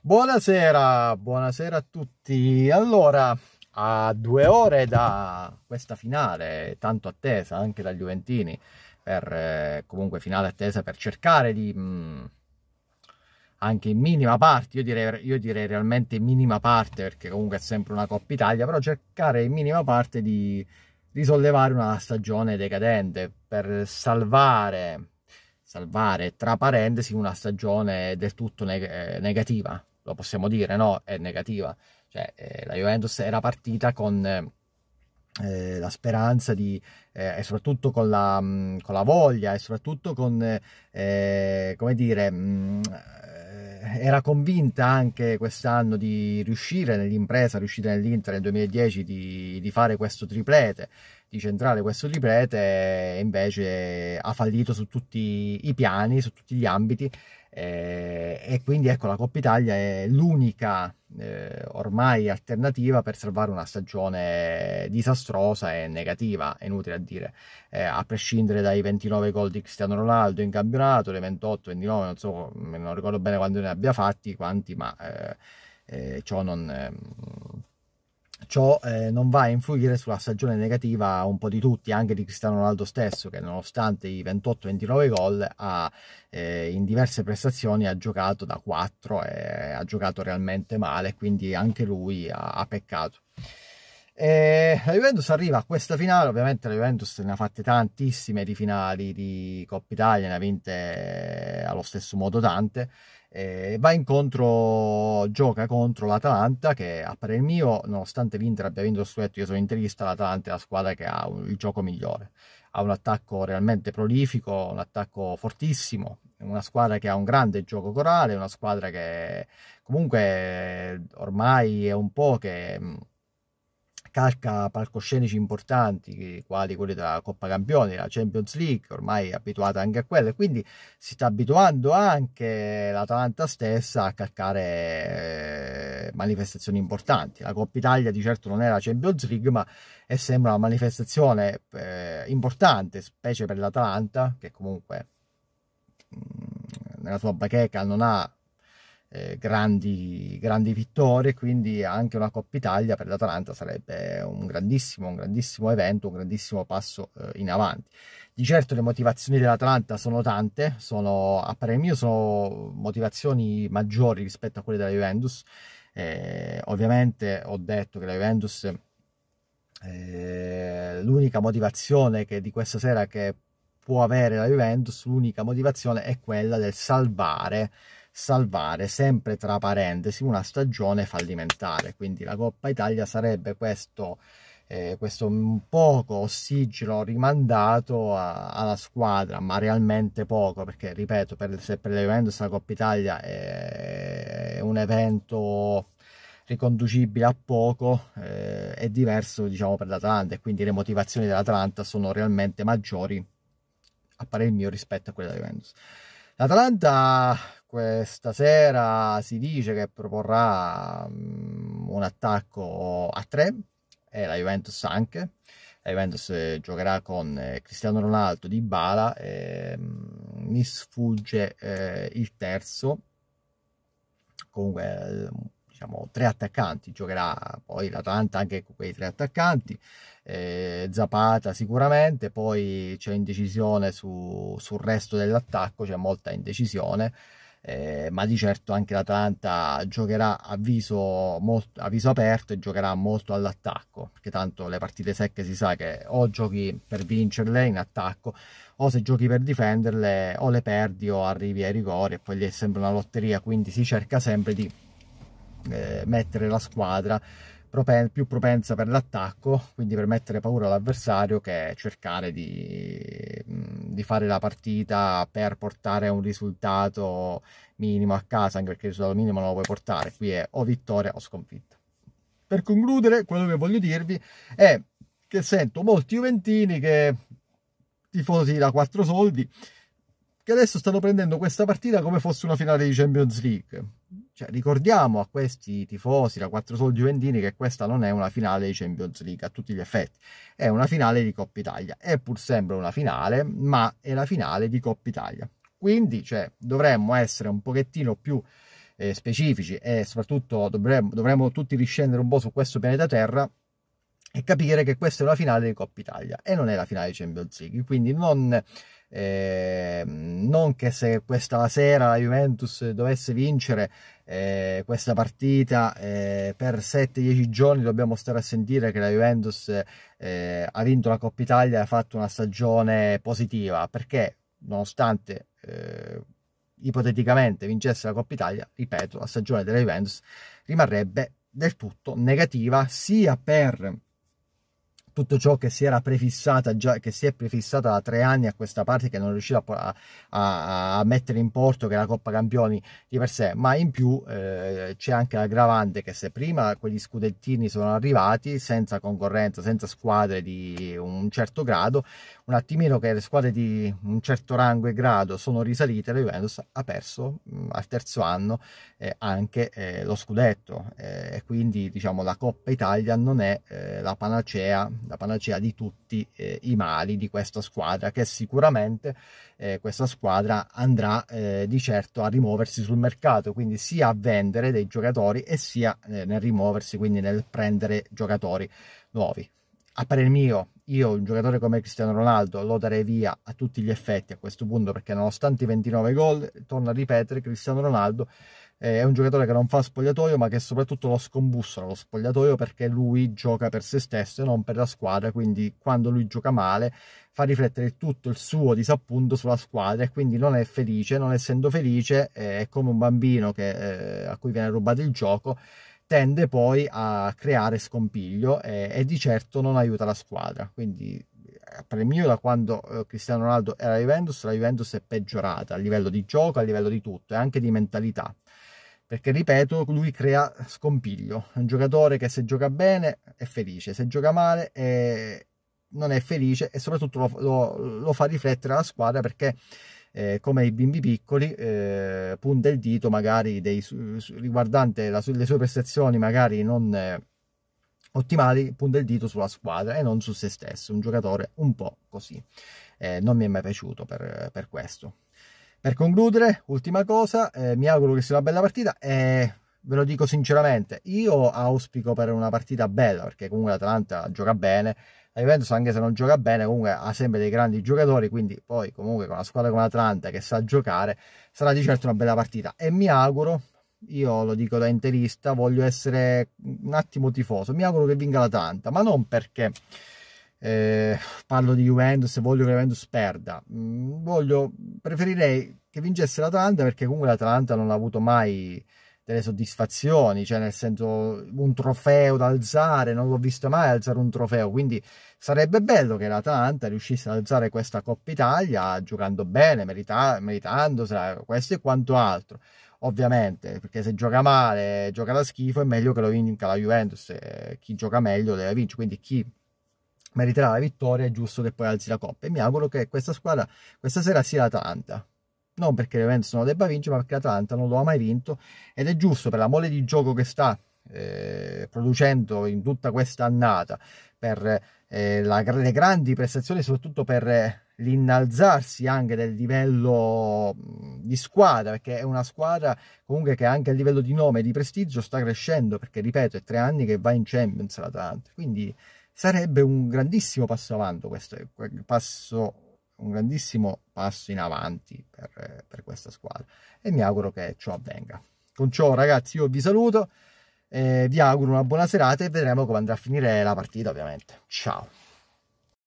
Buonasera, buonasera a tutti. Allora, a due ore da questa finale, tanto attesa anche dagli Juventini, per eh, comunque finale attesa per cercare di mm, anche in minima parte, io direi, io direi realmente in minima parte perché comunque è sempre una Coppa Italia, però cercare in minima parte di risollevare una stagione decadente per salvare salvare, tra parentesi, una stagione del tutto neg eh, negativa, lo possiamo dire, no? È negativa. Cioè, eh, la Juventus era partita con eh, eh la speranza di, eh, e soprattutto con la, mh, mm, con la, voglia e soprattutto con, eh, come dire... Mh, mm, era convinta anche quest'anno di riuscire nell'impresa, riuscita nell'Inter nel 2010 di, di, fare questo triplete, di centrare questo triplete, invece ha fallito su tutti i piani, su tutti gli ambiti eh, e quindi ecco la Coppa Italia è l'unica eh, ormai alternativa per salvare una stagione disastrosa e negativa, è inutile a dire, eh, a prescindere dai 29 gol di Cristiano Ronaldo in campionato, le 28, 29, non so, non ricordo bene quando ne abbia fatti, quanti, ma eh, eh, ciò non ehm, ciò eh, non va a influire sulla stagione negativa un po' di tutti, anche di Cristiano Ronaldo stesso, che nonostante i 28-29 gol ha, eh, in diverse prestazioni ha giocato da 4 e ha giocato realmente male, quindi anche lui ha, ha peccato. E eh, la Juventus arriva a questa finale, ovviamente la Juventus ne ha fatte tantissime di finali di Coppa Italia, ne ha vinte eh, allo stesso modo tante, eh, va incontro, gioca contro l'Atalanta che a parere mio, nonostante l'Inter abbia vinto il scudetto, io sono interista, l'Atalanta è la squadra che ha un, il gioco migliore, ha un attacco realmente prolifico, un attacco fortissimo, una squadra che ha un grande gioco corale, una squadra che comunque ormai è un po' che calca palcoscenici importanti, quali quelli della Coppa Campione, la Champions League, ormai abituata anche a quelle, quindi si sta abituando anche l'Atalanta stessa a calcare eh, manifestazioni importanti. La Coppa Italia di certo non è la Champions League, ma è sempre una manifestazione eh, importante, specie per l'Atalanta, che comunque mm, nella sua bacheca non ha eh, grandi, grandi, vittorie, quindi anche una Coppa Italia per l'Atalanta sarebbe un grandissimo, un grandissimo evento, un grandissimo passo eh, in avanti. Di certo le motivazioni dell'Atalanta sono tante, sono, a parer mio sono motivazioni maggiori rispetto a quelle della Juventus, eh, ovviamente ho detto che la Juventus... Eh, l'unica motivazione che di questa sera che può avere la Juventus, l'unica motivazione è quella del salvare salvare sempre tra parentesi una stagione fallimentare quindi la Coppa Italia sarebbe questo, eh, questo poco ossigeno rimandato a, alla squadra ma realmente poco perché ripeto per, se per le Juventus la Coppa Italia è, eh, è un evento riconducibile a poco eh, è diverso diciamo per l'Atalanta e quindi le motivazioni dell'Atalanta sono realmente maggiori a parer mio rispetto a quelle della Juventus L'Atalanta questa sera si dice che proporrà mm, un attacco a tre e la Juventus anche. La Juventus eh, giocherà con eh, Cristiano Ronaldo di Bala e ehm, mi sfugge eh, il terzo. Comunque eh, diciamo tre attaccanti, giocherà poi l'Atalanta anche con quei tre attaccanti, eh, Zapata sicuramente, poi c'è indecisione su, sul resto dell'attacco, c'è molta indecisione eh, ma di certo anche l'Atalanta giocherà a viso, molto, a viso aperto e giocherà molto all'attacco, perché tanto le partite secche si sa che o giochi per vincerle in attacco, o se giochi per difenderle o le perdi o arrivi ai rigori e poi lì è sempre una lotteria, quindi si cerca sempre di eh, mettere la squadra propen più propensa per l'attacco, quindi per mettere paura all'avversario che cercare di, di, fare la partita per portare un risultato minimo a casa, anche perché il risultato minimo non lo puoi portare, qui è o vittoria o sconfitta. Per concludere, quello che voglio dirvi è che sento molti Juventini che tifosi da quattro soldi che adesso stanno prendendo questa partita come fosse una finale di Champions League cioè, ricordiamo a questi tifosi da quattro soldi giuventini che questa non è una finale di Champions League a tutti gli effetti, è una finale di Coppa Italia. È pur sempre una finale, ma è la finale di Coppa Italia. Quindi cioè, dovremmo essere un pochettino più eh, specifici e soprattutto dovremmo, dovremmo tutti riscendere un po' su questo pianeta Terra e capire che questa è una finale di Coppa Italia e non è la finale di Champions League. Quindi non, eh, non che se questa sera la Juventus dovesse vincere eh, questa partita eh, per 7-10 giorni dobbiamo stare a sentire che la Juventus eh, ha vinto la Coppa Italia e ha fatto una stagione positiva perché nonostante eh, ipoteticamente vincesse la Coppa Italia, ripeto, la stagione della Juventus rimarrebbe del tutto negativa sia per tutto ciò che si era prefissata già, che si è prefissata da tre anni a questa parte, che non riusciva a, a, a mettere in porto, che è la Coppa Campioni di per sé, ma in più eh, c'è anche l'aggravante che se prima quegli scudettini sono arrivati senza concorrenza, senza squadre di un certo grado, un attimino che le squadre di un certo rango e grado sono risalite, la Juventus ha perso mh, mm, al terzo anno eh, anche eh, lo scudetto eh, e quindi diciamo la Coppa Italia non è eh, la panacea la panacea di tutti eh, i mali di questa squadra che sicuramente eh, questa squadra andrà eh, di certo a rimuoversi sul mercato quindi sia a vendere dei giocatori e sia eh, nel rimuoversi quindi nel prendere giocatori nuovi a parer mio io un giocatore come Cristiano Ronaldo lo darei via a tutti gli effetti a questo punto perché nonostante i 29 gol torno a ripetere Cristiano Ronaldo eh, è un giocatore che non fa spogliatoio ma che soprattutto lo scombussola lo spogliatoio perché lui gioca per se stesso e non per la squadra quindi quando lui gioca male fa riflettere tutto il suo disappunto sulla squadra e quindi non è felice non essendo felice eh, è come un bambino che, eh, a cui viene rubato il gioco tende poi a creare scompiglio e, e di certo non aiuta la squadra quindi eh, per il mio da quando Cristiano Ronaldo era la Juventus la Juventus è peggiorata a livello di gioco a livello di tutto e anche di mentalità perché ripeto lui crea scompiglio è un giocatore che se gioca bene è felice se gioca male è... non è felice e soprattutto lo, lo, lo fa riflettere alla squadra perché eh, come i bimbi piccoli eh, punta il dito magari dei, su, riguardante la, le sue prestazioni magari non eh, ottimali punta il dito sulla squadra e non su se stesso un giocatore un po' così eh, non mi è mai piaciuto per, per questo per concludere, ultima cosa, eh, mi auguro che sia una bella partita e ve lo dico sinceramente, io auspico per una partita bella perché comunque l'Atalanta gioca bene, la Juventus anche se non gioca bene comunque ha sempre dei grandi giocatori, quindi poi comunque con una squadra come l'Atalanta che sa giocare sarà di certo una bella partita e mi auguro, io lo dico da interista, voglio essere un attimo tifoso, mi auguro che vinca l'Atalanta, ma non perché eh, parlo di Juventus, voglio che Juventus perda, mm, voglio, preferirei che vincesse l'Atalanta perché comunque l'Atalanta non ha avuto mai delle soddisfazioni, cioè nel senso un trofeo da alzare, non l'ho visto mai alzare un trofeo, quindi sarebbe bello che l'Atalanta riuscisse ad alzare questa Coppa Italia giocando bene, merita- meritandosela, questo e quanto altro. Ovviamente, perché se gioca male, gioca da schifo, è meglio che lo vinca la Juventus, chi gioca meglio deve vincere, quindi chi meriterà la vittoria, è giusto che poi alzi la coppa. E mi auguro che questa squadra questa sera sia l'Atalanta. Non perché l'Evento non debba vincere, ma perché l'Atalanta non lo ha mai vinto ed è giusto per la mole di gioco che sta eh, producendo in tutta questa annata, per eh, la, le grandi prestazioni, soprattutto per eh, l'innalzarsi anche del livello di squadra, perché è una squadra comunque che anche a livello di nome e di prestigio sta crescendo, perché ripeto, è tre anni che va in Champions l'Atalanta, quindi sarebbe un grandissimo passo avanti, questo è eh, passo, un grandissimo passo in avanti per, eh, per questa squadra e mi auguro che ciò avvenga. Con ciò ragazzi io vi saluto, eh, vi auguro una buona serata e vedremo come andrà a finire la partita ovviamente. Ciao!